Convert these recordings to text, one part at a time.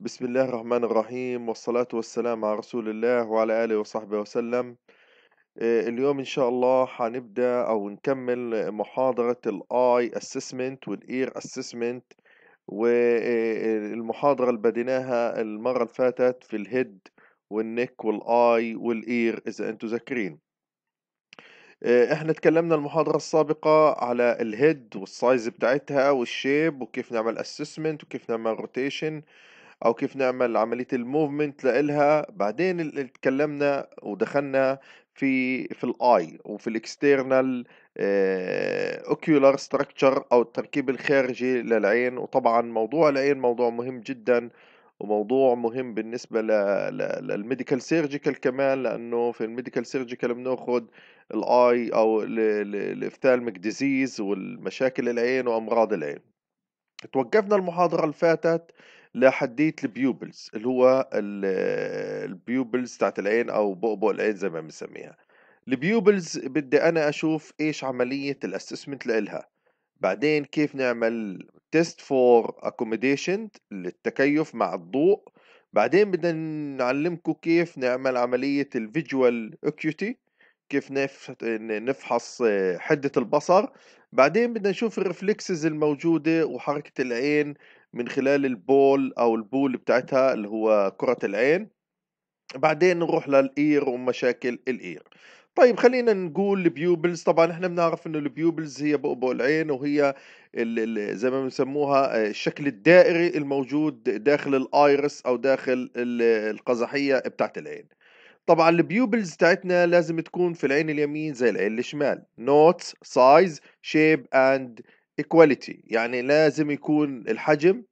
بسم الله الرحمن الرحيم والصلاة والسلام على رسول الله وعلى آله وصحبه وسلم آه، اليوم إن شاء الله هنبدأ أو نكمل محاضرة الـ Eye Assessment والـ Ear Assessment والمحاضرة آه، اللي بديناها المرة اللي فاتت في الهيد والنك والآي Ear إذا أنتم ذاكرين آه، احنا اتكلمنا المحاضرة السابقة على الهيد والسايز بتاعتها والشيب وكيف نعمل assessment وكيف نعمل روتيشن او كيف نعمل عمليه الموفمنت لإلها بعدين اتكلمنا ودخلنا في في الاي وفي الاكسترنال اوكيولار ستراكشر او التركيب الخارجي للعين وطبعا موضوع العين موضوع مهم جدا وموضوع مهم بالنسبة للميديكال سيرجيكال كمان لأنه في الميديكال سيرجيكال بناخد الاي أو الافثالميك ديزيز والمشاكل العين وأمراض العين توقفنا المحاضرة اللي فاتت لحديت البيوبلز اللي هو البيوبلز تاعت العين او بؤبؤ العين زي ما بنسميها البيوبلز بدي انا اشوف ايش عملية الاسسمنت لها بعدين كيف نعمل تيست فور اكوموديشن للتكيف مع الضوء بعدين بدنا نعلمكم كيف نعمل عملية الفيجوال اكيوتي كيف نفحص آه، حدة البصر بعدين بدنا نشوف الرفلكسز الموجودة وحركة العين من خلال البول او البول بتاعتها اللي هو كرة العين بعدين نروح للاير ومشاكل الاير طيب خلينا نقول البيوبلز طبعا احنا بنعرف انه البيوبلز هي بؤبؤ العين وهي ال ال زي ما بنسموها آه، الشكل الدائري الموجود داخل الايرس او داخل القزحيه بتاعت العين طبعا البيوبلز بتاعتنا لازم تكون في العين اليمين زي العين الشمال نوتس سايز شيب اند ايكواليتي يعني لازم يكون الحجم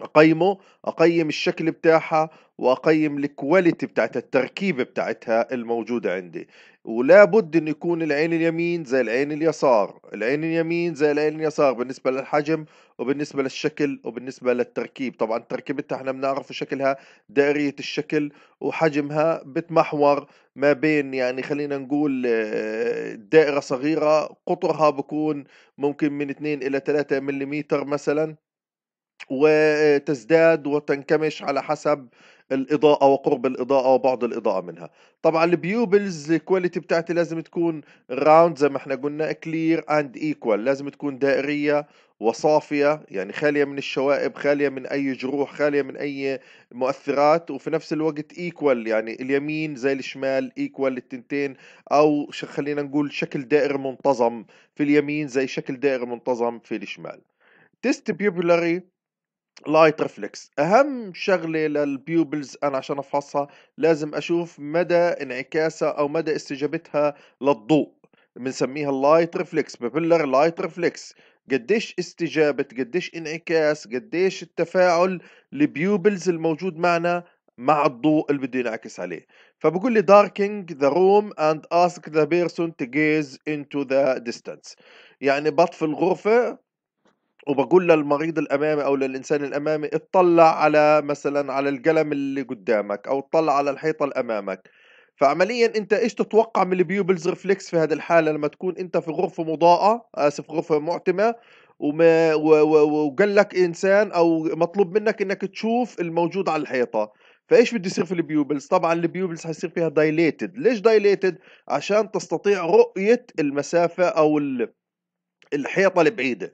اقيمه اقيم الشكل بتاعها واقيم الكواليتي بتاعتها التركيبه بتاعتها الموجوده عندي ولا بد ان يكون العين اليمين زي العين اليسار العين اليمين زي العين اليسار بالنسبه للحجم وبالنسبه للشكل وبالنسبه للتركيب طبعا تركيبتها احنا بنعرف شكلها دائريه الشكل وحجمها بتمحور ما بين يعني خلينا نقول آه، دائره صغيره قطرها بكون ممكن من 2 الى 3 ملم مثلا وتزداد وتنكمش على حسب الاضاءه وقرب الاضاءه وبعض الاضاءه منها طبعا البيوبلز الكواليتي بتاعتي لازم تكون راوند زي ما احنا قلنا كلير اند ايكوال لازم تكون دائريه وصافيه يعني خاليه من الشوائب خاليه من اي جروح خاليه من اي مؤثرات وفي نفس الوقت ايكوال يعني اليمين زي الشمال ايكوال التنتين او خلينا نقول شكل دائري منتظم في اليمين زي شكل دائري منتظم في الشمال تيست بيوبلاري لايت ريفلكس اهم شغله للبيوبلز انا عشان افحصها لازم اشوف مدى انعكاسها او مدى استجابتها للضوء بنسميها اللايت ريفلكس بابلر لايت ريفلكس قديش استجابة قديش انعكاس قديش التفاعل البيوبلز الموجود معنا مع الضوء اللي بده ينعكس عليه فبقول لي داركينج ذا روم اند اسك ذا بيرسون تو جيز انتو ذا ديستانس يعني بطفي الغرفة وبقول للمريض الامامي او للانسان الامامي اطلع على مثلا على القلم اللي قدامك او اطلع على الحيطه اللي امامك فعمليا انت ايش تتوقع من البيوبلز ريفلكس في هذه الحاله لما تكون انت في غرفه مضاءه اسف غرفه معتمه وما وقال لك انسان او مطلوب منك انك تشوف الموجود على الحيطه فايش بده يصير في البيوبلز طبعا البيوبلز حيصير فيها دايليتد ليش دايليتد عشان تستطيع رؤيه المسافه او الحيطه البعيده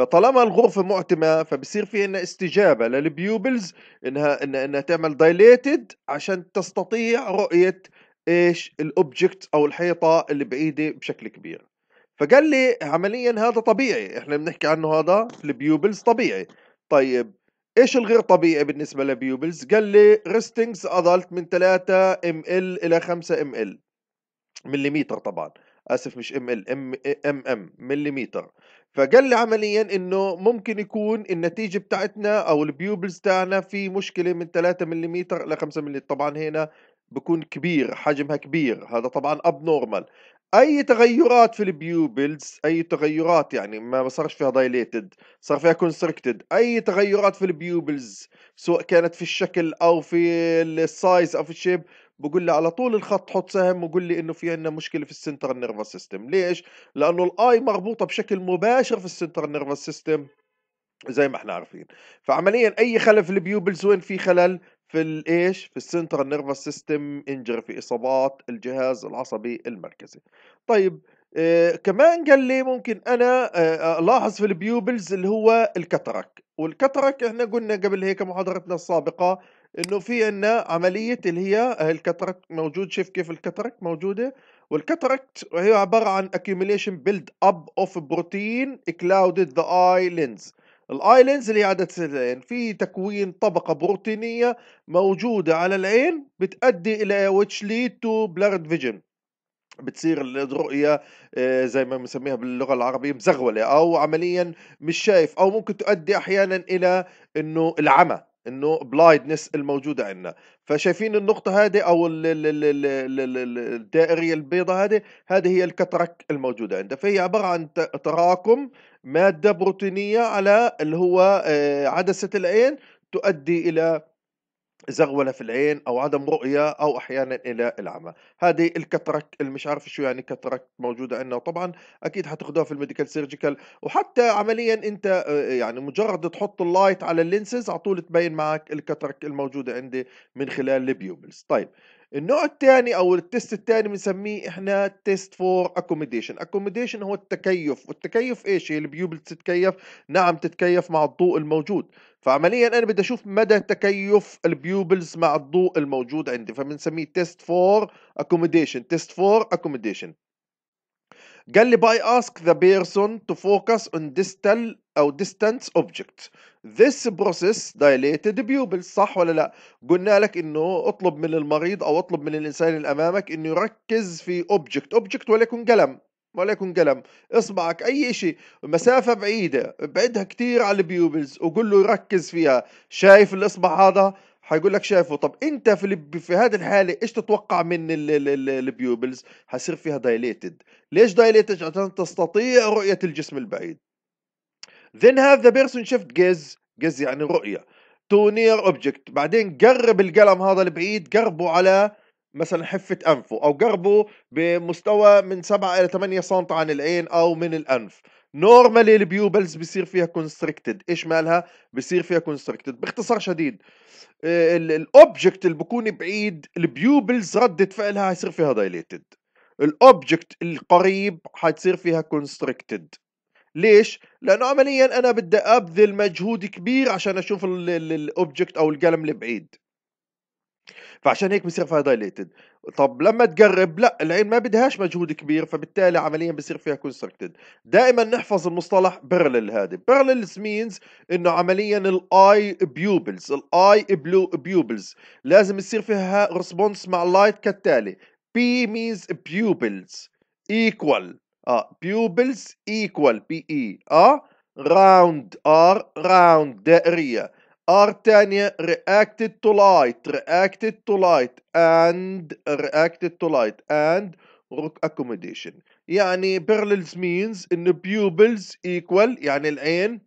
فطالما الغرفه معتمه فبصير في عندنا استجابه للبيوبلز انها انها, إنها تعمل دايليتد عشان تستطيع رؤيه ايش الاوبجكت او الحيطه اللي بعيده بشكل كبير فقال لي عمليا هذا طبيعي احنا بنحكي عنه هذا البيوبلز طبيعي طيب ايش الغير طبيعي بالنسبه لبيوبلز قال لي ريستنجز ادلت من 3 ام ال الى 5 ام ال مليمتر طبعا اسف مش ام ال ام ام مليمتر فقال لي عمليا انه ممكن يكون النتيجه بتاعتنا او البيوبلز تاعنا في مشكله من 3 ملم ل 5 ملم طبعا هنا بكون كبير حجمها كبير هذا طبعا اب نورمال اي تغيرات في البيوبلز اي تغيرات يعني ما صارش فيها دايليتد صار فيها كونستركتد اي تغيرات في البيوبلز سواء كانت في الشكل او في السايز او في الشيب بقول لي على طول الخط حط سهم وقول لي انه في عندنا مشكله في السنترال نيرفس سيستم ليش لانه الاي مربوطه بشكل مباشر في السنترال نيرفس سيستم زي ما احنا عارفين فعمليا اي خلل في البيوبلز وين في خلل في الايش في السنترال نيرفس سيستم انجري في اصابات الجهاز العصبي المركزي طيب آه كمان قال لي ممكن انا آه, آه، الاحظ في البيوبلز اللي هو الكترك والكترك احنا قلنا قبل هيك محاضرتنا السابقه انه في عنا عمليه اللي هي الكاتراكت موجود شوف كيف الكاتراكت موجوده والكاتراكت هي عباره عن accumulation build up of protein clouded the eye lens لينز اللي عدد العين في تكوين طبقة بروتينية موجودة على العين بتؤدي إلى which lead to blurred vision بتصير الرؤية آه، زي ما بنسميها باللغة العربية مزغولة أو عمليا مش شايف أو ممكن تؤدي أحيانا إلى إنه العمى انه بلايدنس الموجوده عندنا فشايفين النقطه هذه او الدائريه البيضاء هذه هذه هي الكترك الموجوده عندها فهي عباره عن تراكم ماده بروتينيه على اللي هو آه، عدسه العين تؤدي الى زغوله في العين او عدم رؤيه او احيانا الى العمى هذه الكترك اللي مش عارف شو يعني كترك موجوده عندنا وطبعا اكيد حتاخدوها في الميديكال سيرجيكال وحتى عمليا انت آه، يعني مجرد تحط اللايت على اللينسز على طول تبين معك الكترك الموجوده عندي من خلال البيوبلز طيب النوع الثاني او التست الثاني بنسميه احنا تيست فور اكوموديشن اكوموديشن هو التكيف والتكيف ايش هي البيوبل تتكيف نعم تتكيف مع الضوء الموجود فعمليا انا بدي اشوف مدى تكيف البيوبلز مع الضوء الموجود عندي فبنسميه تيست فور اكوموديشن تيست فور اكوموديشن قال لي باي اسك ذا بيرسون تو فوكس اون ديستال أو ديستانس اوبجكت ذس بروسيس دايليتد بيوبلز صح ولا لا قلنا لك انه اطلب من المريض او اطلب من الانسان اللي امامك انه يركز في اوبجكت اوبجكت وليكن قلم وليكن قلم اصبعك اي شيء مسافة بعيدة ابعدها كتير على البيوبلز وقول له ركز فيها شايف الاصبع هذا حيقول لك شايفه طب انت في في هذه الحاله ايش تتوقع من ال... ال... البيوبلز حصير فيها دايليتد ليش دايليتد عشان تستطيع رؤيه الجسم البعيد then have the person shift gaze gaze يعني رؤيه to near object بعدين قرب القلم هذا البعيد قربه على مثلا حفة أنفه أو قربه بمستوى من 7 إلى 8 سم عن العين أو من الأنف نورمالي البيوبلز بصير فيها كونستريكتد ايش مالها بصير فيها كونستريكتد باختصار شديد آه، الاوبجكت اللي بكون بعيد البيوبلز ردة فعلها حيصير فيها دايليتد الاوبجكت القريب حتصير فيها كونستريكتد ليش؟ لانه عمليا انا بدي ابذل مجهود كبير عشان اشوف الاوبجكت او القلم البعيد فعشان هيك بصير فيها دايليتد طب لما تقرب لا العين ما بدهاش مجهود كبير فبالتالي عمليا بصير فيها كونستركتد دائما نحفظ المصطلح بيرلل هذا بيرللز مينز انه عمليا الاي بيوبلز الاي بيوبلز لازم يصير فيها ريسبونس مع اللايت كالتالي بي مينز بيوبلز ايكوال اه بيوبلز ايكوال بي اي اه راوند ار راوند دائريه Artania reacted to light, reacted to light and reacted to light and accommodation يعني parallels means إن pupils equal يعني العين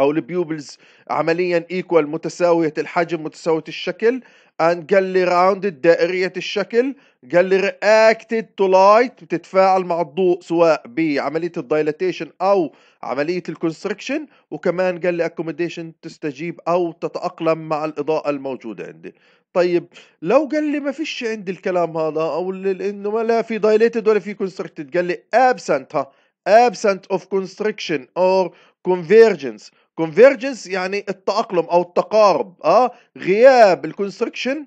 او البيوبلز عمليا ايكوال متساويه الحجم متساويه الشكل اند قال لي راوندد دائريه الشكل قال لي رياكتد تو لايت بتتفاعل مع الضوء سواء بعمليه الدايلاتيشن او عمليه الكونستركشن وكمان قال لي اكوموديشن تستجيب او تتاقلم مع الاضاءه الموجوده عندي طيب لو قال لي ما فيش عندي الكلام هذا او انه لا في دايليتد ولا في كونستركتد قال لي ابسنت ها ابسنت اوف كونستركشن اور كونفيرجنس كونفيرجنس يعني التأقلم أو التقارب أه غياب الكونستركشن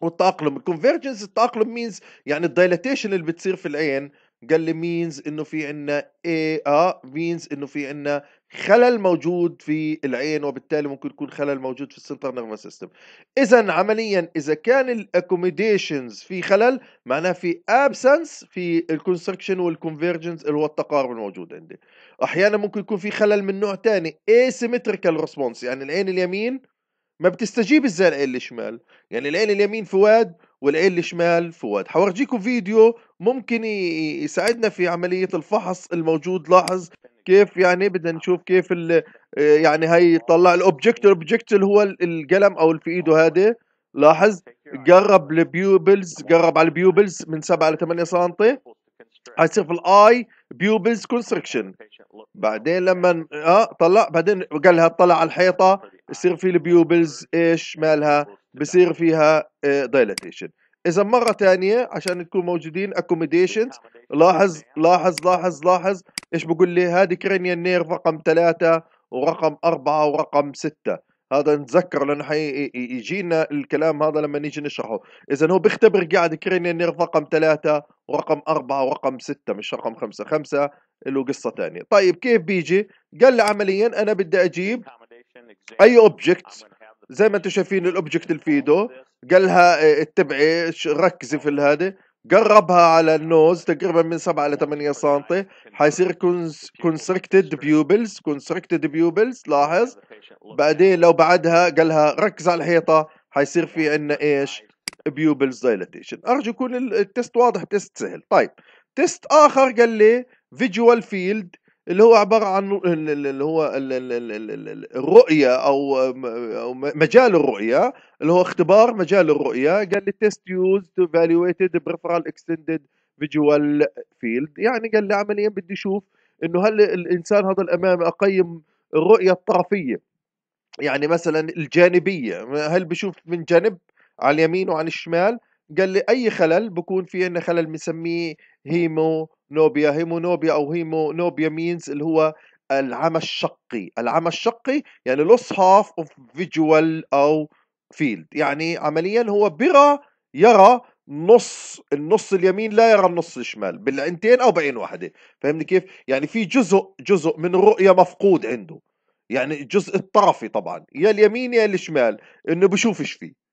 والتأقلم الكونفيرجنس التأقلم مينز يعني الدايلاتيشن اللي بتصير في العين قال لي مينز انه في عندنا اي اه مينز انه في عندنا خلل موجود في العين وبالتالي ممكن يكون خلل موجود في السنتر نيرف سيستم اذا عمليا اذا كان الاكوميديشنز في خلل معناه في ابسنس في الكونستركشن والكونفيرجنس اللي هو التقارب الموجود عندي احيانا ممكن يكون في خلل من نوع ثاني سيمتريكال ريسبونس يعني العين اليمين ما بتستجيب زي العين الشمال يعني العين اليمين فؤاد والعين الشمال فؤاد حورجيكم فيديو ممكن يساعدنا في عمليه الفحص الموجود لاحظ كيف يعني بدنا نشوف كيف ال يعني هي طلع الاوبجكت الاوبجكت اللي هو القلم او اللي في ايده هذا لاحظ قرب البيوبلز قرب على البيوبلز من 7 ل 8 سم حيصير في الاي بيوبلز كونستركشن بعدين لما اه طلع بعدين قال لها طلع على الحيطه يصير في البيوبلز ايش مالها بصير فيها دايلاتيشن آه، اذا مره ثانيه عشان تكون موجودين اكوموديشنز لاحظ لاحظ لاحظ لاحظ ايش بقول لي هذه كرينيال نيرف رقم ثلاثة ورقم أربعة ورقم ستة هذا نتذكر لانه حي... يجينا الكلام هذا لما نيجي نشرحه اذا هو بيختبر قاعد نيرف رقم ثلاثة ورقم أربعة ورقم ستة مش رقم خمسة خمسة له قصة ثانية طيب كيف بيجي قال لي عمليا أنا بدي أجيب أي أوبجكت زي ما انتم شايفين الأوبجكت الفيدو قال لها آه، اتبعي ركزي في الهذا قربها على النوز تقريبا من 7 ل 8 سم حيصير كونستركتد بيوبلز كونستركتد بيوبلز لاحظ بعدين لو بعدها قالها ركز على الحيطه حيصير في عندنا ايش بيوبلز دايلاتيشن ارجو يكون التست واضح تست سهل طيب تست اخر قال لي فيجوال فيلد اللي هو عباره عن اللي هو الرؤيه او مجال الرؤيه اللي هو اختبار مجال الرؤيه قال لي تيست يوز تو فالويتد بريفرال اكستندد فيجوال فيلد يعني قال لي عمليا بدي اشوف انه هل الانسان هذا الامامي اقيم الرؤيه الطرفيه يعني مثلا الجانبيه هل بشوف من جانب على اليمين وعلى الشمال قال لي اي خلل بكون في عندنا خلل بنسميه هيمو نوبيا هيمو نوبيا او هيمو نوبيا مينز اللي هو العمى الشقي العمى الشقي يعني لوس هاف اوف فيجوال او فيلد يعني عمليا هو برا يرى نص النص اليمين لا يرى النص الشمال بالعينتين او بعين واحده فهمني كيف يعني في جزء جزء من الرؤيه مفقود عنده يعني الجزء الطرفي طبعا يا اليمين يا الشمال انه بشوفش فيه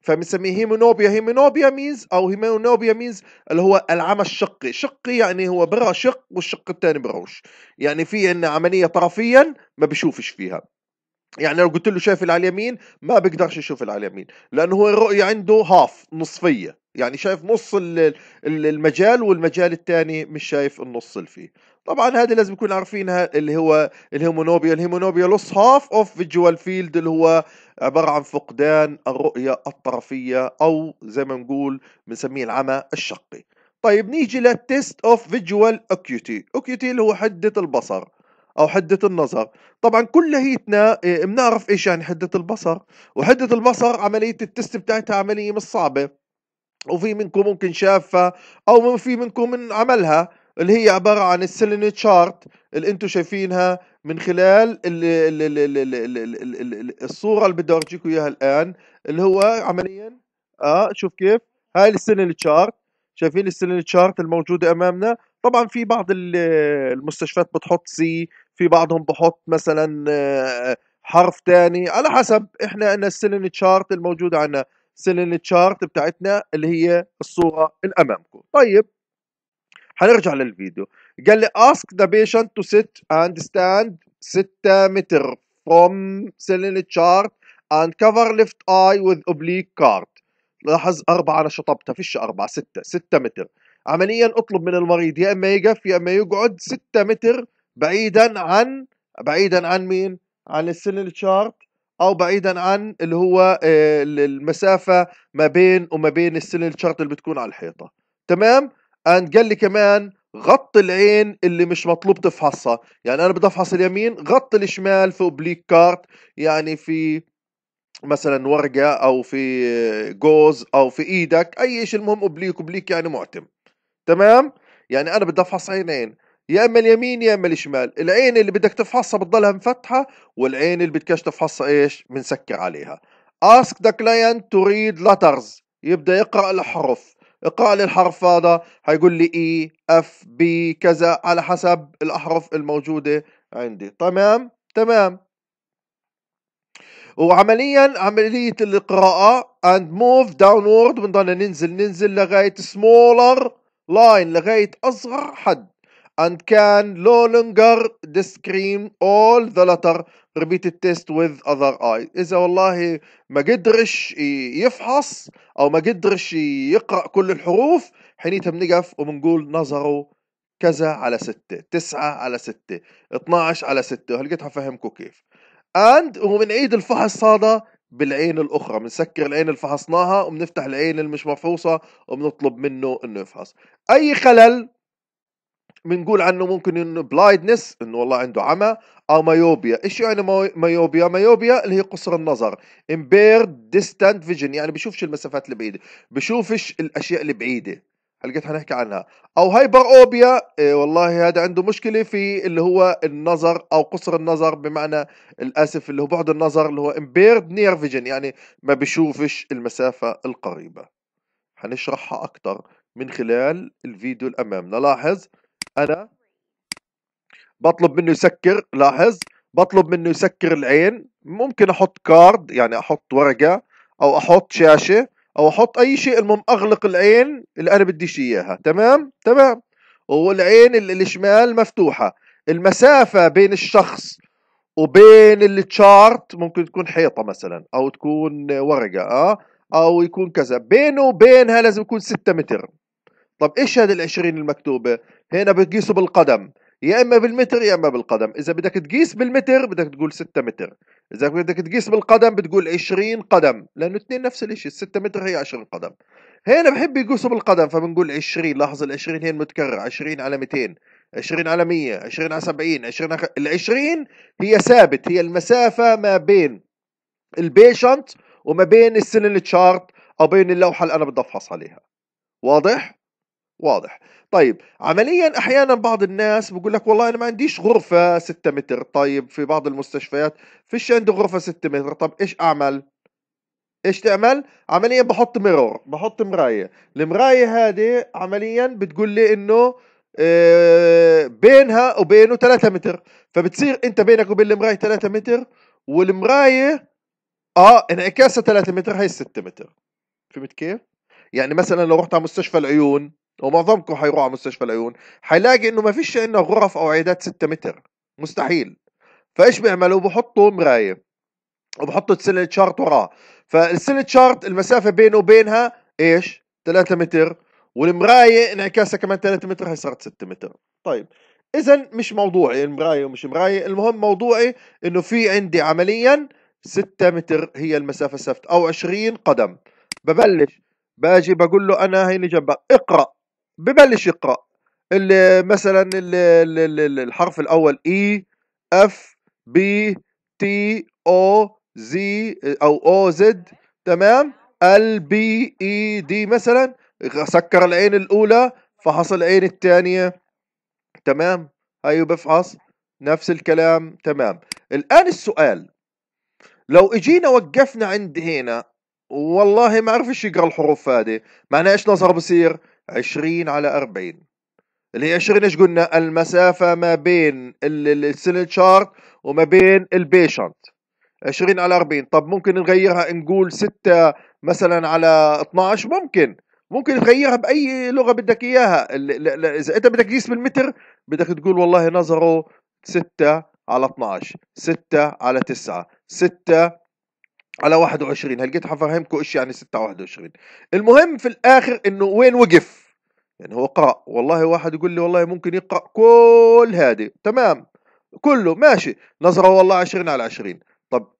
فبنسميه هيمونوبيا هيمونوبيا مينز او هيمونوبيا مينز اللي هو العمى الشقي شقي يعني هو برا شق والشق الثاني بروش يعني في ان عمليه طرفيا ما بشوفش فيها يعني لو قلت له شايف اللي على اليمين ما بيقدرش يشوف اللي على اليمين لانه هو الرؤيه عنده هاف نصفيه يعني شايف نص المجال والمجال الثاني مش شايف النص اللي فيه طبعا هذه لازم نكون عارفينها اللي هو الهيمونوبيا الهيمونوبيا لوس هاف اوف فيجوال فيلد اللي هو عبارة عن فقدان الرؤية الطرفية أو زي ما نقول بنسميه العمى الشقي طيب نيجي للتيست اوف فيجوال اكيوتي اكيوتي اللي هو حدة البصر او حدة النظر طبعا كليتنا إيه، بنعرف ايش يعني حدة البصر وحدة البصر عملية التست بتاعتها عملية مش صعبة وفي منكم ممكن شافها او في منكم من عملها اللي هي عباره عن السيليني تشارت اللي انتم شايفينها من خلال الصوره اللي بدي اورجيكم اياها الان اللي هو عمليا اه شوف كيف هاي السيليني تشارت شايفين السيليني تشارت الموجوده امامنا طبعا في بعض المستشفيات بتحط سي في بعضهم بحط مثلا حرف تاني على حسب احنا عندنا السيلين تشارت الموجوده عندنا السيلين تشارت بتاعتنا اللي هي الصوره اللي امامكم طيب حنرجع للفيديو قال لي ask the patient to sit and stand 6 متر from selenite chart and cover left eye with oblique card لاحظ أربعة أنا شطبتها فيش أربعة ستة ستة متر عمليا أطلب من المريض يا إما يقف يا إما يقعد ستة متر بعيدا عن بعيدا عن مين؟ عن السيلين شارت او بعيدا عن اللي هو آه، المسافه ما بين وما بين السيلين شارت اللي بتكون على الحيطه تمام اند قال لي كمان غط العين اللي مش مطلوب تفحصها يعني انا بدي افحص اليمين غط الشمال في اوبليك كارت يعني في مثلا ورقه او في جوز او في ايدك اي شيء المهم اوبليك اوبليك يعني معتم تمام يعني انا بدي افحص عينين يا اما اليمين يا اما الشمال العين اللي بدك تفحصها بتضلها مفتحه والعين اللي بدكش تفحصها ايش بنسكر عليها ask the client to read letters يبدا يقرا الحروف اقرأ لي الحرف هذا هيقول لي اي اف بي كذا على حسب الاحرف الموجودة عندي تمام تمام وعمليا عملية القراءة and move downward بنضلنا ننزل ننزل لغاية smaller line لغاية أصغر حد and can no longer describe all the letter ريبيت التيست وذ اذر اي اذا والله ما قدرش يفحص او ما قدرش يقرا كل الحروف حينيتها بنقف وبنقول نظره كذا على ستة تسعة على ستة 12 على ستة هلقيت حفهمكم كيف اند وبنعيد الفحص هذا بالعين الاخرى بنسكر العين اللي فحصناها وبنفتح العين اللي مش مفحوصه وبنطلب منه انه يفحص اي خلل بنقول عنه ممكن انه بلايدنس انه والله عنده عمى او مايوبيا ايش يعني مايوبيا مايوبيا اللي هي قصر النظر امبيرد ديستانت فيجن يعني بشوفش المسافات البعيدة بشوفش الاشياء البعيدة بعيده حنحكي عنها او هايبر اوبيا إيه والله هذا عنده مشكله في اللي هو النظر او قصر النظر بمعنى الاسف اللي هو بعد النظر اللي هو امبيرد نير فيجن يعني ما بشوفش المسافه القريبه حنشرحها اكتر من خلال الفيديو الامامنا لاحظ انا بطلب منه يسكر لاحظ بطلب منه يسكر العين ممكن احط كارد يعني احط ورقه او احط شاشه او احط اي شيء المهم اغلق العين اللي انا بديش اياها تمام تمام والعين الشمال مفتوحه المسافه بين الشخص وبين التشارت ممكن تكون حيطه مثلا او تكون ورقه اه او يكون كذا بينه وبينها لازم يكون 6 متر طب ايش هذه ال20 المكتوبه هنا بتقيسه بالقدم يا اما بالمتر يا اما بالقدم اذا بدك تقيس بالمتر بدك تقول 6 متر اذا بدك تقيس بالقدم بتقول 20 قدم لانه اثنين نفس الشيء 6 متر هي 20 قدم هنا بحب يقيسوا بالقدم فبنقول 20 لاحظ ال20 هي متكرر 20 على 200 20 على 100 20 على 70 20 على ال20 هي ثابت هي المسافه ما بين البيشنت وما بين السنن التشارت او بين اللوحه اللي انا بدي افحص عليها واضح واضح طيب عمليا احيانا بعض الناس بقول لك والله انا ما عنديش غرفه 6 متر طيب في بعض المستشفيات فيش عندي غرفه 6 متر طب ايش اعمل ايش تعمل عمليا بحط ميرور بحط مرايه المرايه هذه عمليا بتقول لي انه آه، بينها وبينه 3 متر فبتصير انت بينك وبين المرايه 3 متر والمرايه اه انعكاسها 3 متر هي 6 متر فهمت كيف؟ يعني مثلا لو رحت على مستشفى العيون ومعظمكم حيروح على مستشفى العيون حيلاقي انه ما فيش عندنا غرف او عيادات 6 متر مستحيل فايش بيعملوا بحطوا مرايه وبحطوا السلة شارت وراه فالسلة شارت المسافة بينه وبينها ايش 3 متر والمراية انعكاسها كمان 3 متر هي صارت 6 متر طيب اذا مش موضوعي المراية ومش مراية المهم موضوعي انه في عندي عمليا 6 متر هي المسافة الثابتة او 20 قدم ببلش باجي بقول له انا هيني جنبك اقرأ ببلش يقرأ اللي مثلا اللي الحرف الأول إي اف بي تي او زي او او زد تمام ال بي اي دي مثلا سكر العين الاولى فحص العين الثانيه تمام هيو بفحص نفس الكلام تمام الان السؤال لو اجينا وقفنا عند هنا والله ما عرفش يقرا الحروف هذه معناه ايش نظر بصير 20 على 40 اللي هي 20 ايش قلنا المسافه ما بين السيل شارت وما بين البيشنت 20 على 40 طب ممكن نغيرها نقول 6 مثلا على 12 ممكن ممكن تغيرها باي لغه بدك اياها اذا انت بدك تقيس بالمتر بدك تقول والله نظره 6 على 12 6 على 9 6 على 21 هل حفهمكم ايش يعني 6 على 21 المهم في الاخر انه وين وقف يعني هو قرأ والله واحد يقول لي والله ممكن يقرأ كل هذه تمام كله ماشي نظرة والله 20 على 20 طب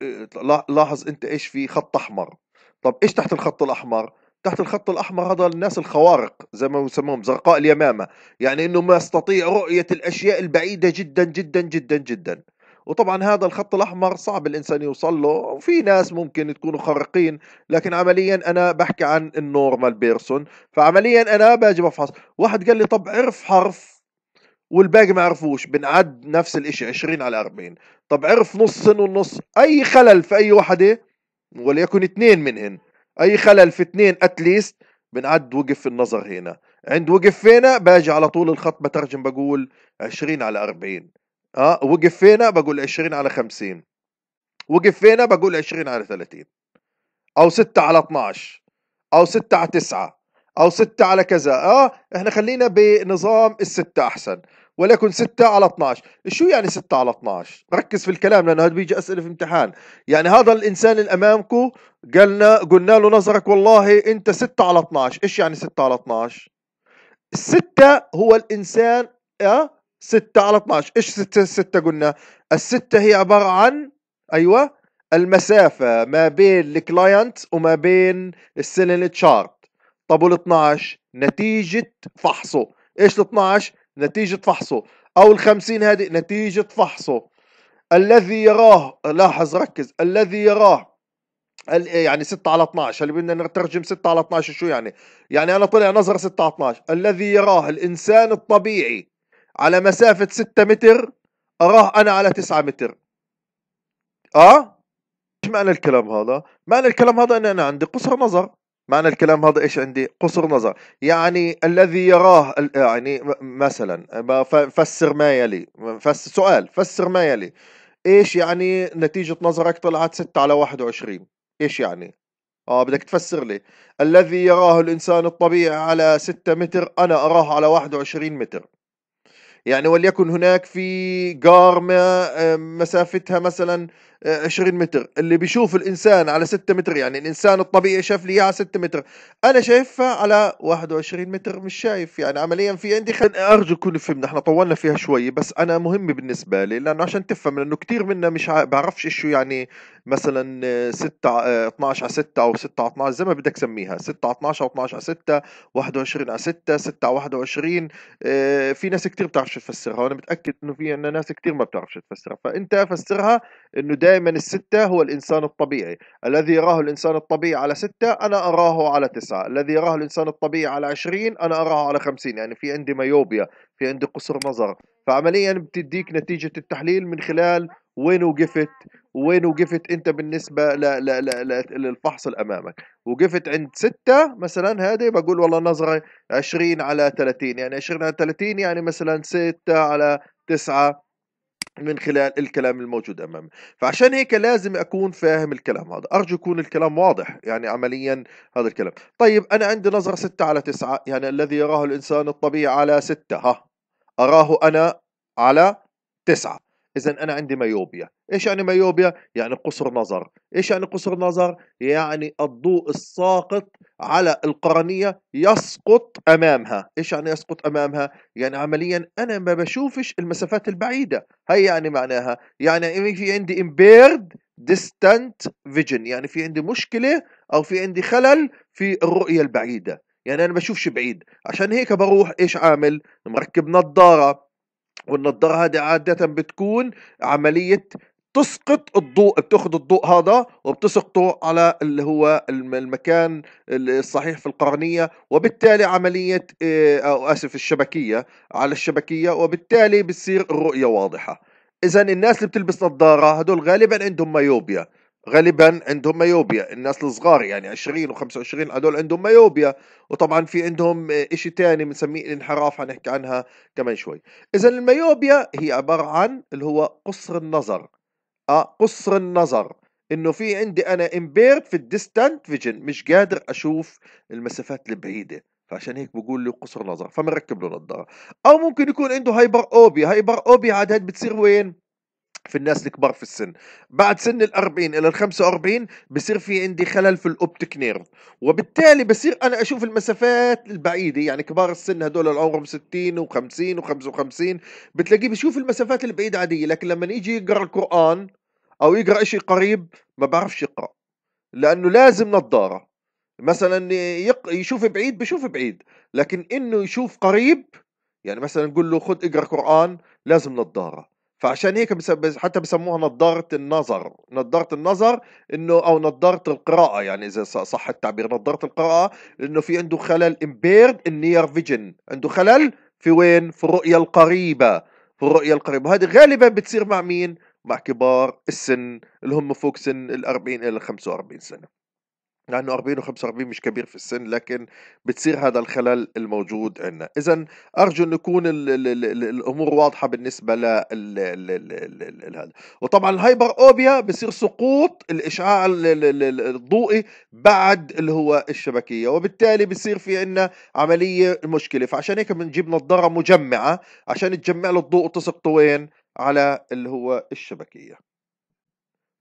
لاحظ انت ايش في خط احمر طب ايش تحت الخط الاحمر تحت الخط الاحمر هذا الناس الخوارق زي ما يسموهم زرقاء اليمامه يعني انه ما يستطيع رؤيه الاشياء البعيده جدا جدا جدا جدا وطبعا هذا الخط الاحمر صعب الانسان يوصل له وفي ناس ممكن تكونوا خارقين لكن عمليا انا بحكي عن النورمال بيرسون فعمليا انا باجي بفحص واحد قال لي طب عرف حرف والباقي ما عرفوش بنعد نفس الاشي 20 على 40 طب عرف نص والنص اي خلل في اي وحده وليكن اثنين منهن اي خلل في اثنين اتليست بنعد وقف النظر هنا عند وقف هنا باجي على طول الخط بترجم بقول 20 على 40 اه وقفينا بقول 20 على 50 وقفينا بقول 20 على 30 او 6 على 12 او 6 على 9 او 6 على كذا اه احنا خلينا بنظام الستة احسن ولكن 6 على 12 شو يعني 6 على 12 ركز في الكلام لانه هذا بيجي اسئله في امتحان يعني هذا الانسان اللي امامكم قالنا قلنا له نظرك والله انت 6 على 12 ايش يعني 6 على 12 الستة هو الانسان اه 6 على 12 ايش 6 6 قلنا الستة هي عبارة عن ايوه المسافة ما بين الكلاينت وما بين السيلين تشارت طب وال 12 نتيجة فحصه ايش ال 12 نتيجة فحصه او ال 50 هذه نتيجة فحصه الذي يراه لاحظ ركز الذي يراه يعني 6 على 12 اللي بدنا نترجم 6 على 12 شو يعني يعني انا طلع نظرة 6 على 12 الذي يراه الانسان الطبيعي على مسافة 6 متر أراه أنا على 9 متر آه إيش معنى الكلام هذا؟ معنى الكلام هذا أن أنا عندي قصر نظر معنى الكلام هذا ايش عندي قصر نظر يعني الذي يراه يعني مثلا فسر ما يلي فس سؤال فسر ما يلي ايش يعني نتيجة نظرك طلعت 6 على 21 ايش يعني اه بدك تفسر لي الذي يراه الانسان الطبيعي على 6 متر انا اراه على 21 متر يعني وليكن هناك في قارمة مسافتها مثلا 20 متر اللي بيشوف الانسان على 6 متر يعني الانسان الطبيعي شاف لي على 6 متر انا شايفها على 21 متر مش شايف يعني عمليا في عندي خل... ارجو يكون فهمنا احنا طولنا فيها شوي بس انا مهمه بالنسبه لي لانه عشان تفهم لانه كثير منا مش ع... بعرفش شو يعني مثلا 6 12 آه، على 6 او 6 على 12 زي ما بدك سميها 6 على 12 او 12 على 6 21 على 6 6 على 21 آه، في ناس كثير بتعرفش تفسرها وانا متاكد انه في عندنا ناس كثير ما بتعرفش تفسرها فانت فسرها انه دائما الستة هو الإنسان الطبيعي الذي يراه الإنسان الطبيعي على ستة أنا أراه على تسعة الذي يراه الإنسان الطبيعي على عشرين أنا أراه على خمسين يعني في عندي مايوبيا في عندي قصر نظر فعمليا بتديك نتيجة التحليل من خلال وين وقفت وين وقفت انت بالنسبه لا لا لا لا للفحص الامامك وقفت عند ستة مثلا هذه بقول والله نظره 20 على 30 يعني 20 على 30 يعني مثلا 6 على 9 من خلال الكلام الموجود امامي فعشان هيك لازم اكون فاهم الكلام هذا ارجو يكون الكلام واضح يعني عمليا هذا الكلام طيب انا عندي نظرة ستة على تسعة يعني الذي يراه الانسان الطبيعي على ستة ها اراه انا على تسعة اذا انا عندي مايوبيا ايش يعني مايوبيا يعني قصر نظر ايش يعني قصر نظر يعني الضوء الساقط على القرنيه يسقط امامها ايش يعني يسقط امامها يعني عمليا انا ما بشوفش المسافات البعيده هي يعني معناها يعني في عندي امبيرد ديستانت فيجن يعني في عندي مشكله او في عندي خلل في الرؤيه البعيده يعني انا بشوفش بعيد عشان هيك بروح ايش عامل مركب نظاره والنظارة هذه عاده بتكون عمليه تسقط الضوء بتاخذ الضوء هذا وبتسقطه على اللي هو المكان الصحيح في القرنيه وبالتالي عمليه آه، او اسف الشبكيه على الشبكيه وبالتالي بتصير الرؤيه واضحه اذا الناس اللي بتلبس نظاره هدول غالبا عندهم مايوبيا غالبا عندهم مايوبيا الناس الصغار يعني 20 و25 هذول عندهم مايوبيا وطبعا في عندهم شيء ثاني بنسميه الانحراف حنحكي عنها كمان شوي اذا المايوبيا هي عباره عن اللي هو قصر النظر اه قصر النظر انه في عندي انا امبيرد في الديستانت فيجن مش قادر اشوف المسافات البعيده فعشان هيك بقول له قصر نظر فبنركب له نظاره او ممكن يكون عنده هايبر اوبيا هايبر اوبيا عاد هاد بتصير وين في الناس الكبار في السن بعد سن ال40 الى ال45 بصير في عندي خلل في الاوبتيك نيرف وبالتالي بصير انا اشوف المسافات البعيده يعني كبار السن هدول اللي عمرهم 60 و50 و55 بتلاقيه بشوف المسافات البعيده عاديه لكن لما يجي يقرا القران او يقرا شيء قريب ما بعرفش يقرا لانه لازم نظاره مثلا يق... يشوف بعيد بشوف بعيد لكن انه يشوف قريب يعني مثلا نقول له خذ اقرا قران لازم نظاره فعشان هيك حتى بسموها نظاره النظر نظاره النظر انه او نظاره القراءه يعني اذا صح التعبير نظاره القراءه انه في عنده خلل امبيرد النير فيجن عنده خلل في وين في الرؤيه القريبه في الرؤيه القريبه هذه غالبا بتصير مع مين مع كبار السن اللي هم فوق سن ال 40 الى 45 سنه لانه 40 و45 مش كبير في السن لكن بتصير هذا الخلل الموجود عندنا اذا ارجو ان يكون الـ الـ الـ الامور واضحه بالنسبه هذا، وطبعا الهايبر اوبيا بصير سقوط الاشعاع الضوئي بعد اللي هو الشبكيه وبالتالي بصير في عندنا عمليه مشكله فعشان هيك بنجيب نظاره مجمعه عشان تجمع له الضوء وتسقطه وين على اللي هو الشبكيه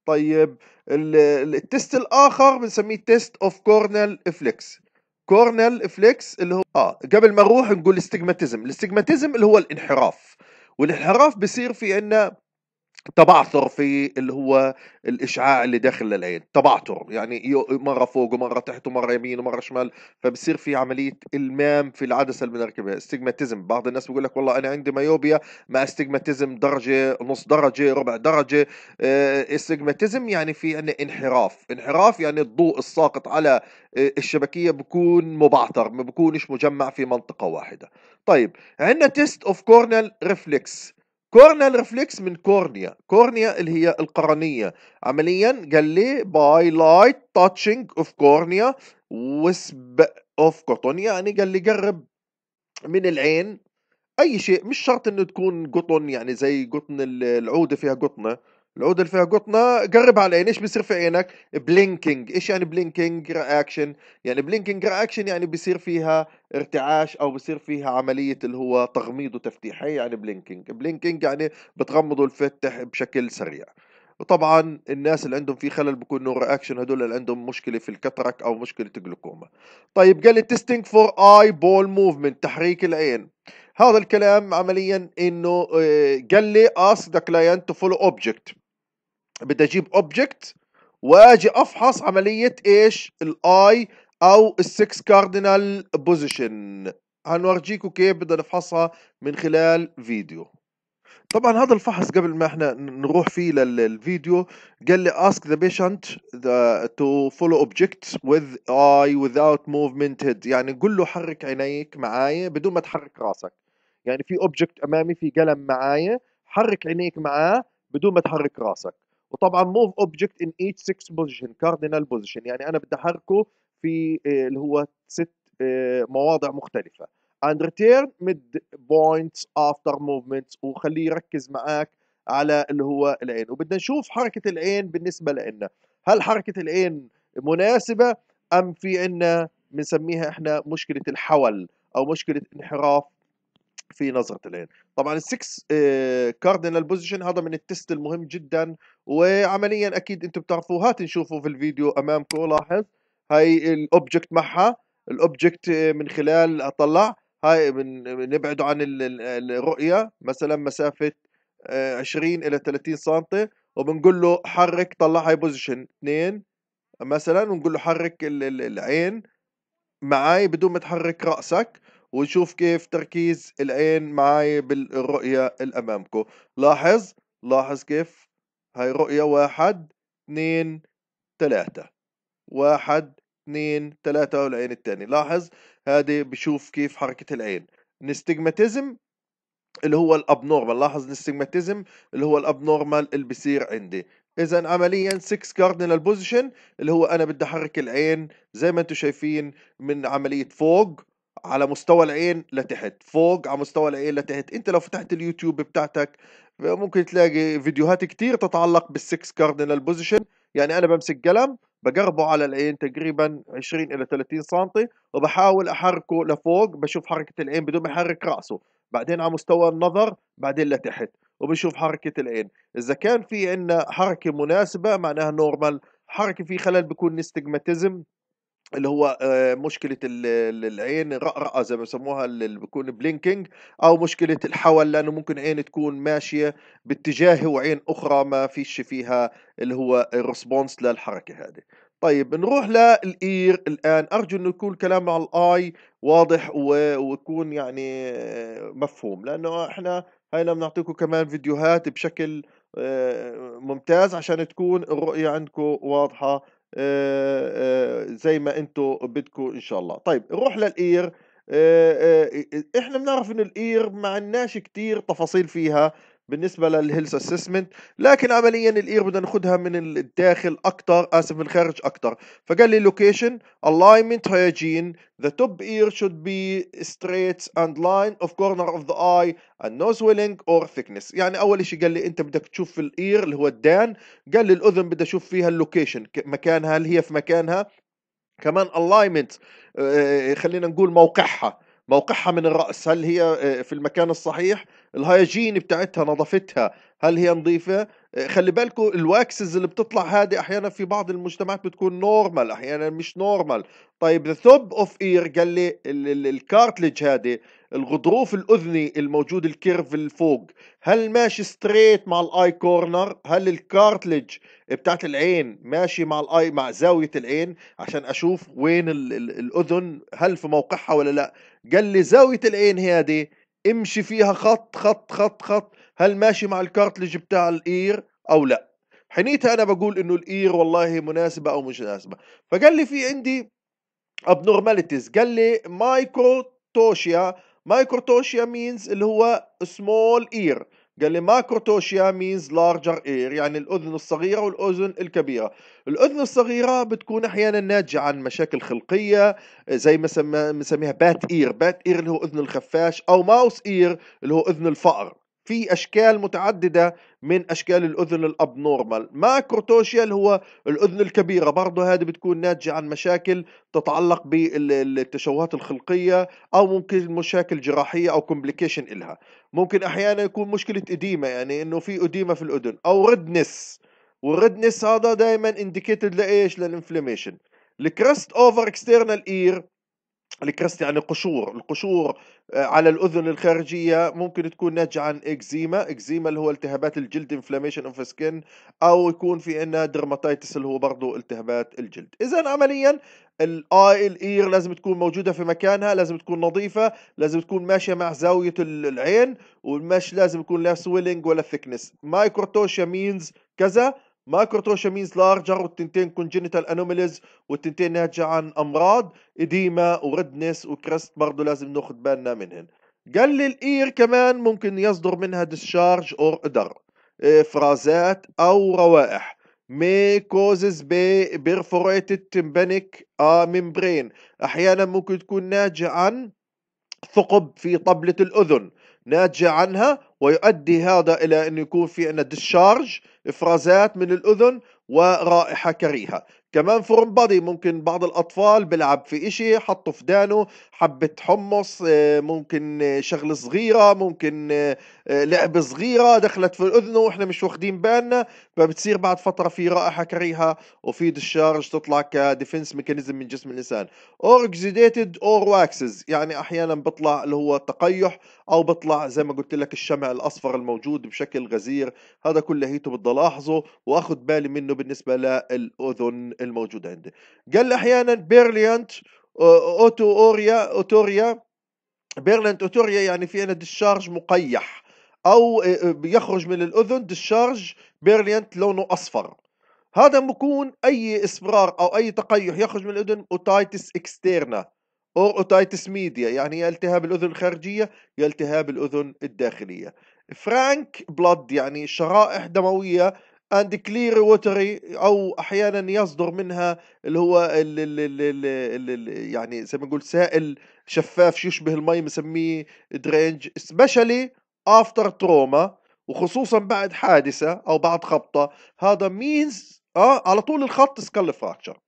طيب التيست الاخر بنسميه تيست اوف كورنل افليكس كورنل افليكس اللي هو اه قبل ما نروح نقول استجماتيزم الاستجماتيزم اللي هو الانحراف والانحراف بصير في عندنا تبعثر في اللي هو الاشعاع اللي داخل العين تبعثر يعني مره فوق ومره تحت ومره يمين ومره شمال فبصير في عمليه المام في العدسه المنركبه استجماتيزم بعض الناس بيقول لك والله انا عندي مايوبيا مع استجماتيزم درجه نص درجه ربع درجه آه، استجماتيزم يعني في عندنا انحراف انحراف يعني الضوء الساقط على آه، الشبكيه بكون مبعثر ما بكونش مجمع في منطقه واحده طيب عندنا تيست اوف كورنال ريفلكس كورنال ريفلكس من كورنيا كورنيا اللي هي القرنيه عمليا قال لي باي لايت تاتشنج اوف كورنيا وسب اوف قطن يعني قال لي قرب من العين اي شيء مش شرط انه تكون قطن يعني زي قطن العوده فيها قطنه العود اللي فيها قطنه قربها على العين ايش بيصير في عينك بلينكينج ايش يعني بلينكينج رياكشن يعني بلينكينج رياكشن يعني بيصير فيها ارتعاش او بصير فيها عمليه اللي هو تغميض وتفتيح هي يعني بلينكينج بلينكينج يعني بتغمض الفتح بشكل سريع وطبعا الناس اللي عندهم في خلل بكون نور رياكشن هدول اللي عندهم مشكله في الكترك او مشكله جلوكوما طيب قال لي تيستينج فور اي بول موفمنت تحريك العين هذا الكلام عمليا انه آه، قال لي اسك ذا كلاينت تو فولو اوبجكت بدي اجيب اوبجكت واجي افحص عمليه ايش الاي او السكس كاردينال بوزيشن هنورجيكم كيف بدنا نفحصها من خلال فيديو طبعا هذا الفحص قبل ما احنا نروح فيه للفيديو قال لي ask the patient the to follow objects with eye without movement head يعني قل له حرك عينيك معايا بدون ما تحرك راسك يعني في اوبجكت امامي في قلم معايا حرك عينيك معاه بدون ما تحرك راسك وطبعا موف اوبجكت ان ايتش 6 بوزيشن كاردينال بوزيشن يعني انا بدي احركه في آه، اللي هو ست آه، مواضع مختلفه اند ريتيرن ميد بوينتس افتر موفمنتس وخليه يركز معاك على اللي هو العين وبدنا نشوف حركه العين بالنسبه لنا هل حركه العين مناسبه ام في عندنا بنسميها احنا مشكله الحول او مشكله انحراف في نظرة العين طبعا السكس كاردينال بوزيشن هذا من التست المهم جدا وعمليا اكيد انتم بتعرفوا هات نشوفه في الفيديو امامكم لاحظ هاي الاوبجكت معها الاوبجكت آه، من خلال اطلع هاي بنبعده عن الرؤية مثلا مسافة 20 آه، الى 30 سم وبنقول له حرك طلع هاي بوزيشن 2 مثلا ونقول له حرك العين معاي بدون ما تحرك راسك وشوف كيف تركيز العين معاي بالرؤية الأمامكو لاحظ لاحظ كيف هاي رؤية واحد اثنين ثلاثة واحد اثنين ثلاثة والعين الثاني لاحظ هذه بشوف كيف حركة العين نستجماتيزم اللي هو الابنورمال لاحظ نستجماتيزم اللي هو الابنورمال اللي بصير عندي اذا عمليا 6 كاردينال بوزيشن اللي هو انا بدي احرك العين زي ما انتم شايفين من عمليه فوق على مستوى العين لتحت فوق على مستوى العين لتحت انت لو فتحت اليوتيوب بتاعتك ممكن تلاقي فيديوهات كتير تتعلق بالسكس كاردينال بوزيشن يعني انا بمسك قلم بقربه على العين تقريبا 20 الى 30 سم وبحاول احركه لفوق بشوف حركه العين بدون ما يحرك راسه بعدين على مستوى النظر بعدين لتحت وبنشوف حركه العين اذا كان في عندنا حركه مناسبه معناها نورمال حركه في خلل بيكون نستجماتيزم اللي هو آه، مشكله العين رأرأة زي ما بسموها اللي بيكون بلينكينج او مشكله الحول لانه ممكن عين تكون ماشيه باتجاهي وعين اخرى ما فيش فيها اللي هو الريسبونس للحركه هذه طيب نروح للاير الان ارجو انه يكون الكلام على الاي واضح ويكون يعني آه، مفهوم لانه احنا هينا بنعطيكم كمان فيديوهات بشكل آه، ممتاز عشان تكون الرؤيه عندكم واضحه آه، آه، زي ما انتم بدكم ان شاء الله طيب نروح للاير آه، احنا بنعرف ان الاير ما عندناش كتير تفاصيل فيها بالنسبة للهيلث اسسمنت لكن عمليا الاير بدنا ناخذها من الداخل اكثر اسف من الخارج اكثر فقال لي لوكيشن alignment hygiene the top ear should be straight and line of corner of the eye and no swelling or thickness يعني اول شيء قال لي انت بدك تشوف في الاير اللي هو الدان قال لي الاذن بدي اشوف فيها اللوكيشن مكانها هل هي في مكانها كمان alignment آه، خلينا نقول موقعها موقعها من الراس هل هي آه، في المكان الصحيح الهايجين بتاعتها نظافتها هل هي نظيفه آه، خلي بالكم الواكسز اللي بتطلع هذه احيانا في بعض المجتمعات بتكون نورمال احيانا مش نورمال طيب ثوب اوف اير قال لي الكارتلج هذه الغضروف الاذني الموجود الكيرف الفوق هل ماشي ستريت مع الاي كورنر هل الكارتلج بتاعت العين ماشي مع الاي مع زاويه العين عشان اشوف وين الـ الـ الاذن هل في موقعها ولا لا قال لي زاويه العين هذه امشي فيها خط خط خط خط هل ماشي مع الكارت اللي جبتها على الاير او لا حنيتها انا بقول انه الاير والله مناسبه او مش مناسبه فقال لي في عندي ابنورماليتيز قال لي مايكروتوشيا مايكروتوشيا مينز اللي هو سمول اير قال لي ماكروتوشيا مينز لارجر اير يعني الاذن الصغيره والاذن الكبيره الاذن الصغيره بتكون احيانا ناتجه عن مشاكل خلقيه زي ما بنسميها بات اير بات اير اللي هو اذن الخفاش او ماوس اير اللي هو اذن الفأر في اشكال متعدده من اشكال الاذن الاب نورمال ماكروتوشيا اللي هو الاذن الكبيره برضه هذه بتكون ناتجه عن مشاكل تتعلق بالتشوهات الخلقيه او ممكن مشاكل جراحيه او كومبليكيشن إلها ممكن احيانا يكون مشكله اديمه يعني انه في اديمه في الاذن او ردنس والردنس هذا دائما انديكيتد لايش للانفلاميشن الكريست اوفر اكسترنال اير الكريستي يعني قشور القشور آه، على الاذن الخارجيه ممكن تكون ناتجه عن اكزيما اكزيما اللي هو التهابات الجلد انفلاميشن اوف سكن او يكون في عندنا درماتيتس اللي هو برضه التهابات الجلد اذا عمليا الاي الاير لازم تكون موجوده في مكانها لازم تكون نظيفه لازم تكون ماشيه مع زاويه العين ومش لازم يكون لا سويلنج ولا ثيكنس مايكروتوشيا مينز كذا ماكروتوشا مينز لارجر والتنتين كونجينيتال انوميليز والتنتين ناتجه عن امراض اديما وردنس وكريست برضه لازم ناخذ بالنا منهن قال لي الاير كمان ممكن يصدر منها ديسشارج اور ادر آه، افرازات او روائح may causes by perforated tympanic ميمبرين آه، احيانا ممكن تكون ناتجه عن ثقب في طبله الاذن ناتجه عنها ويؤدي هذا إلى أن يكون في عندنا ديشارج إفرازات من الأذن ورائحة كريهة كمان فورم بادي ممكن بعض الاطفال بلعب في اشي حطوا في دانه حبه حمص آه، ممكن آه، شغله صغيره ممكن آه، لعبه صغيره دخلت في اذنه واحنا مش واخدين بالنا فبتصير بعد فتره في رائحه كريهه وفي دشارج تطلع كديفنس ميكانيزم من جسم الانسان اور اكزيديتد اور واكسز يعني احيانا بيطلع اللي هو تقيح او بيطلع زي ما قلت لك الشمع الاصفر الموجود بشكل غزير هذا كله هيته بدي الاحظه واخد بالي منه بالنسبه للاذن الموجود عنده قال احيانا بيرليانت اوتو اوريا اوتوريا بيرليانت اوتوريا يعني في عندنا ديشارج مقيح او يخرج من الاذن ديشارج بيرليانت لونه اصفر هذا بكون اي اصفرار او اي تقيح يخرج من الاذن اوتايتس اكسترنا او اوتايتس ميديا يعني يا التهاب الاذن الخارجيه يا التهاب الاذن الداخليه فرانك بلاد يعني شرائح دمويه اند كلير ووتري او احيانا يصدر منها اللي هو اللي اللي اللي اللي يعني زي ما نقول سائل شفاف يشبه المي مسميه درينج سبيشالي افتر تروما وخصوصا بعد حادثه او بعد خبطه هذا مينز اه على طول الخط سكال فراكشر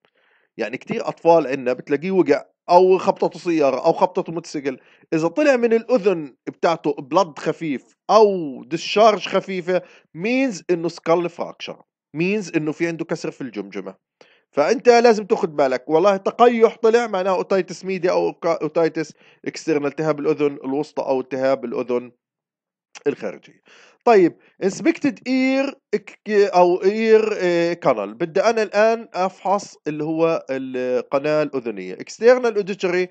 يعني كثير اطفال عندنا بتلاقيه وقع او خبطته سياره او خبطته موتوسيكل اذا طلع من الاذن بتاعته بلد خفيف او ديسشارج خفيفه مينز انه سكال فراكشر مينز انه في عنده كسر في الجمجمه فانت لازم تاخذ بالك والله تقيح طلع معناه اوتايتس ميديا او اوتايتس اكسترنال التهاب الاذن الوسطى او التهاب الاذن الخارجي طيب انسبكتد اير او اير آه، كانال بدي انا الان افحص اللي هو القناه الاذنيه اكسترنال اوديتوري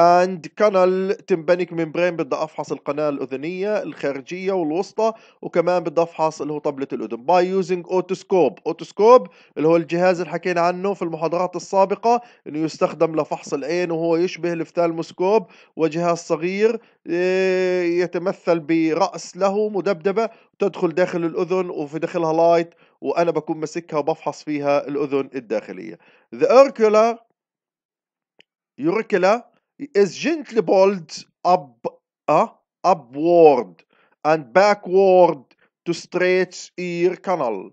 اند كانال تمبانيك ممبرين بدي افحص القناه الاذنيه الخارجيه والوسطى وكمان بدي افحص اللي هو طبله الاذن باي يوزنج اوتوسكوب اوتوسكوب اللي هو الجهاز اللي حكينا عنه في المحاضرات السابقه انه يستخدم لفحص العين وهو يشبه الفتالموسكوب وجهاز صغير إيه، يتمثل براس له مدبدبه تدخل داخل الاذن وفي داخلها لايت وانا بكون ماسكها وبفحص فيها الاذن الداخليه the اوركولا يوركولا is gently pulled up uh, upward and backward to stretch ear canal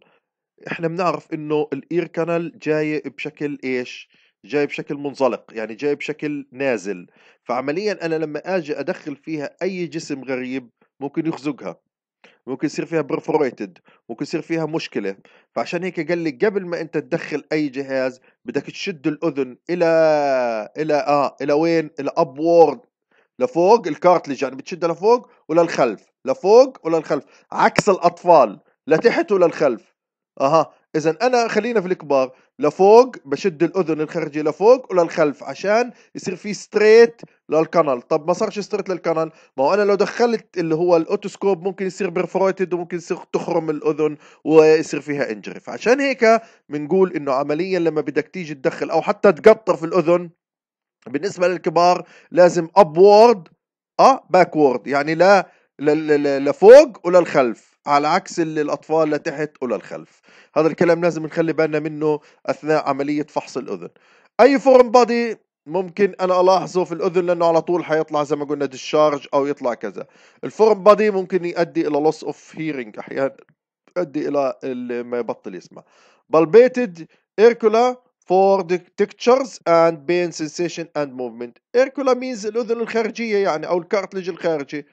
احنا بنعرف انه الاير كانال جاي بشكل ايش جاي بشكل منزلق يعني جاي بشكل نازل فعمليا انا لما اجي ادخل فيها اي جسم غريب ممكن يخزقها ممكن يصير فيها برفوريتد ممكن يصير فيها مشكله فعشان هيك قال لي قبل ما انت تدخل اي جهاز بدك تشد الاذن الى الى اه الى وين الى ابورد لفوق الكارتلج يعني بتشدها لفوق وللخلف لفوق وللخلف عكس الاطفال لتحت وللخلف اها اذا انا خلينا في الكبار لفوق بشد الاذن الخارجيه لفوق وللخلف عشان يصير في ستريت للكنال طب ما صارش ستريت للكنال ما هو انا لو دخلت اللي هو الاوتوسكوب ممكن يصير برفرويتد وممكن يصير تخرم الاذن ويصير فيها انجري فعشان هيك بنقول انه عمليا لما بدك تيجي تدخل او حتى تقطر في الاذن بالنسبه للكبار لازم ابورد اه باكورد يعني لا لفوق وللخلف على عكس اللي الأطفال لتحت وللخلف هذا الكلام لازم نخلي بالنا منه أثناء عملية فحص الأذن أي فورم بادي ممكن انا الاحظه في الاذن لانه على طول حيطلع زي ما قلنا ديشارج او يطلع كذا الفورم بادي ممكن يؤدي الى لوس اوف هيرنج احيانا يؤدي الى ما يبطل يسمع بالبيتد ايركولا for the textures and pain sensation and movement Ercula means الاذن الخارجيه يعني او الكارتلج الخارجي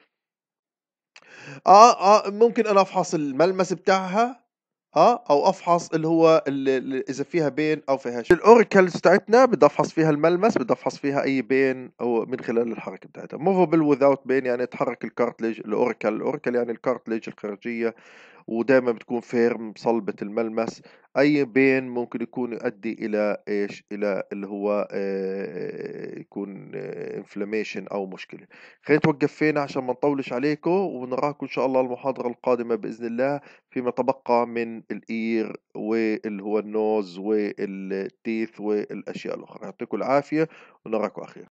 اه اه ممكن انا افحص الملمس بتاعها اه او افحص اللي هو اللي اذا فيها بين او فيها شيء الاوركلز بتاعتنا بدي افحص فيها الملمس بدي افحص فيها اي بين او من خلال الحركه بتاعتها موفبل وذاوت بين يعني تحرك الكارتليج الاوركل الاوركل يعني الكارتليج الخارجيه ودائما بتكون فيرم صلبة الملمس اي بين ممكن يكون يؤدي الى ايش الى اللي هو آه، يكون انفلاميشن آه، او مشكله خلينا نتوقف فينا عشان ما نطولش عليكم ونراكم ان شاء الله المحاضره القادمه باذن الله فيما تبقى من الاير واللي هو النوز والتيث والاشياء الاخرى يعطيكم العافيه ونراكم اخيرا